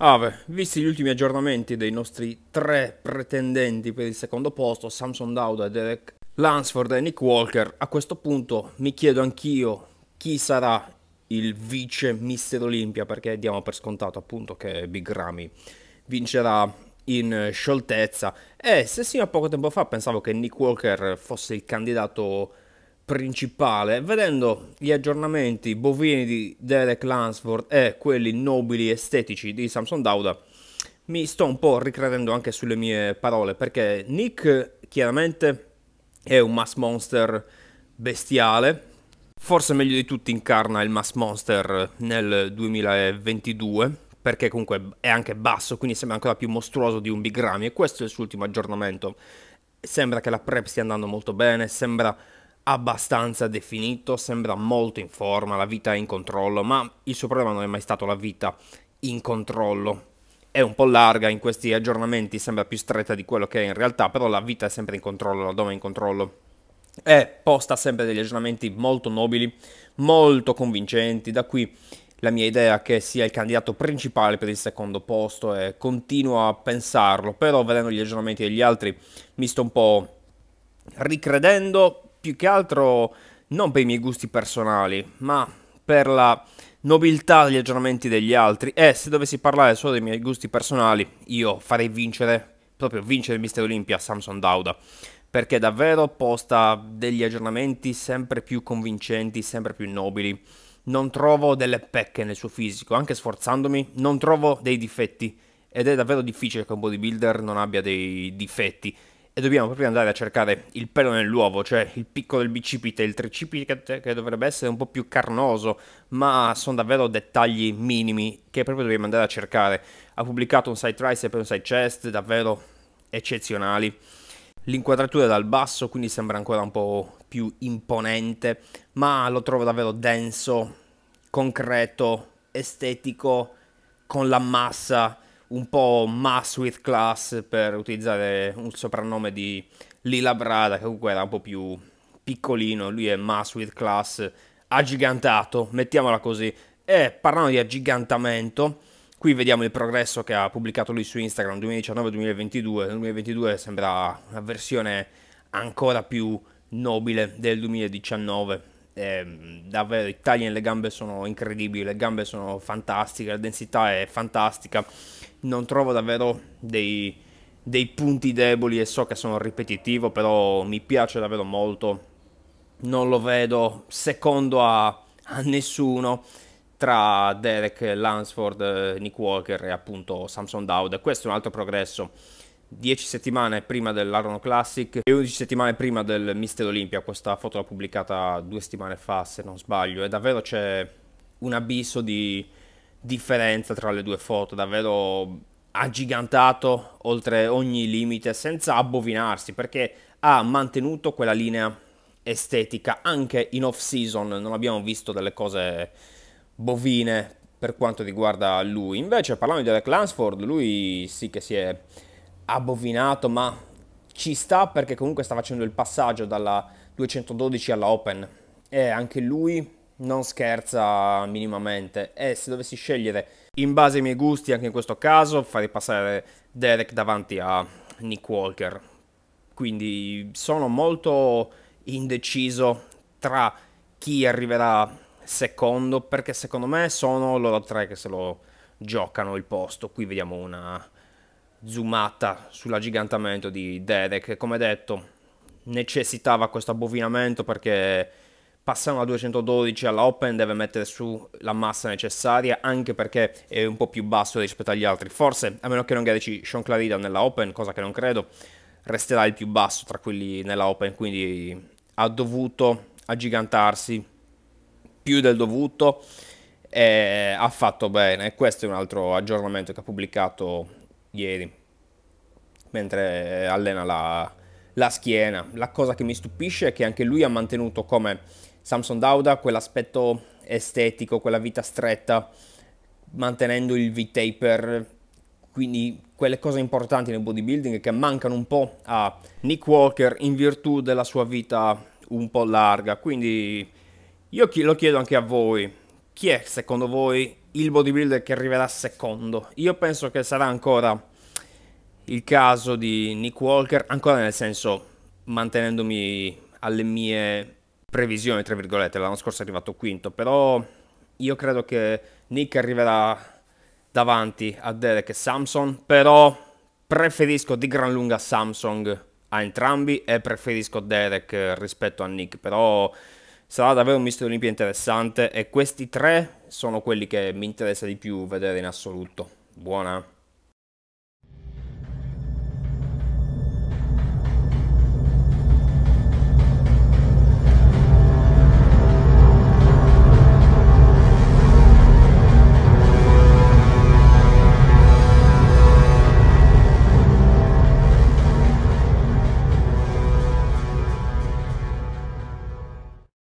Ave, visti gli ultimi aggiornamenti dei nostri tre pretendenti per il secondo posto, Samson Dauda, Derek Lansford e Nick Walker, a questo punto mi chiedo anch'io chi sarà il vice Mister Olimpia, perché diamo per scontato appunto che Big Ramy vincerà in scioltezza. E se sino a poco tempo fa pensavo che Nick Walker fosse il candidato principale, vedendo gli aggiornamenti bovini di Derek Lansford e quelli nobili estetici di Samson Dauda, mi sto un po' ricredendo anche sulle mie parole, perché Nick chiaramente è un mass monster bestiale, forse meglio di tutti incarna il mass monster nel 2022, perché comunque è anche basso, quindi sembra ancora più mostruoso di un Big Ramy, e questo è il suo ultimo aggiornamento. Sembra che la prep stia andando molto bene, sembra abbastanza definito, sembra molto in forma, la vita è in controllo, ma il suo problema non è mai stato la vita in controllo. È un po' larga in questi aggiornamenti, sembra più stretta di quello che è in realtà, però la vita è sempre in controllo, la l'addome è in controllo. E posta sempre degli aggiornamenti molto nobili, molto convincenti, da qui la mia idea che sia il candidato principale per il secondo posto e continuo a pensarlo, però vedendo gli aggiornamenti degli altri mi sto un po' ricredendo, più che altro non per i miei gusti personali, ma per la nobiltà degli aggiornamenti degli altri. E se dovessi parlare solo dei miei gusti personali, io farei vincere, proprio vincere il Mister Olimpia Samson Dauda. Perché davvero posta degli aggiornamenti sempre più convincenti, sempre più nobili. Non trovo delle pecche nel suo fisico, anche sforzandomi, non trovo dei difetti. Ed è davvero difficile che un bodybuilder non abbia dei difetti e dobbiamo proprio andare a cercare il pelo nell'uovo, cioè il picco del bicipite, il tricipite che dovrebbe essere un po' più carnoso, ma sono davvero dettagli minimi che proprio dobbiamo andare a cercare. Ha pubblicato un side tricep e un side chest davvero eccezionali. L'inquadratura è dal basso, quindi sembra ancora un po' più imponente, ma lo trovo davvero denso, concreto, estetico, con la massa un po' mass with class per utilizzare un soprannome di Lila Brada, che comunque era un po' più piccolino, lui è mass with class, aggigantato, mettiamola così. E parlando di aggigantamento, qui vediamo il progresso che ha pubblicato lui su Instagram 2019-2022, nel 2022 sembra una versione ancora più nobile del 2019. Eh, davvero i tagli nelle gambe sono incredibili, le gambe sono fantastiche, la densità è fantastica non trovo davvero dei, dei punti deboli e so che sono ripetitivo, però mi piace davvero molto. Non lo vedo secondo a, a nessuno tra Derek Lansford, eh, Nick Walker e appunto Samson Dowd. Questo è un altro progresso. 10 settimane prima dell'Arono Classic e 11 settimane prima del Mister Olympia. Questa foto l'ha pubblicata due settimane fa, se non sbaglio. E davvero c'è un abisso di, differenza tra le due foto, davvero aggigantato oltre ogni limite senza abbovinarsi perché ha mantenuto quella linea estetica anche in off season, non abbiamo visto delle cose bovine per quanto riguarda lui. Invece parlando di Derek Lansford, lui sì che si è abbovinato, ma ci sta perché comunque sta facendo il passaggio dalla 212 alla Open e anche lui non scherza minimamente. E se dovessi scegliere in base ai miei gusti, anche in questo caso, farei passare Derek davanti a Nick Walker. Quindi sono molto indeciso tra chi arriverà secondo, perché secondo me sono loro tre che se lo giocano il posto. Qui vediamo una zoomata sull'aggigantamento di Derek. Come detto, necessitava questo abbovinamento perché passare una 212 alla Open deve mettere su la massa necessaria anche perché è un po' più basso rispetto agli altri. Forse, a meno che non garici Sean Clarida nella Open, cosa che non credo, resterà il più basso tra quelli nella Open, quindi ha dovuto aggigantarsi più del dovuto e ha fatto bene. Questo è un altro aggiornamento che ha pubblicato ieri mentre allena la, la schiena. La cosa che mi stupisce è che anche lui ha mantenuto come Samson Dauda, quell'aspetto estetico, quella vita stretta, mantenendo il V-taper, quindi quelle cose importanti nel bodybuilding che mancano un po' a Nick Walker in virtù della sua vita un po' larga. Quindi io lo chiedo anche a voi, chi è secondo voi il bodybuilder che arriverà secondo? Io penso che sarà ancora il caso di Nick Walker, ancora nel senso mantenendomi alle mie previsione, tra virgolette, l'anno scorso è arrivato quinto, però io credo che Nick arriverà davanti a Derek e Samsung, però preferisco di gran lunga Samsung a entrambi e preferisco Derek rispetto a Nick, però sarà davvero un mister Olimpia interessante e questi tre sono quelli che mi interessa di più vedere in assoluto. Buona!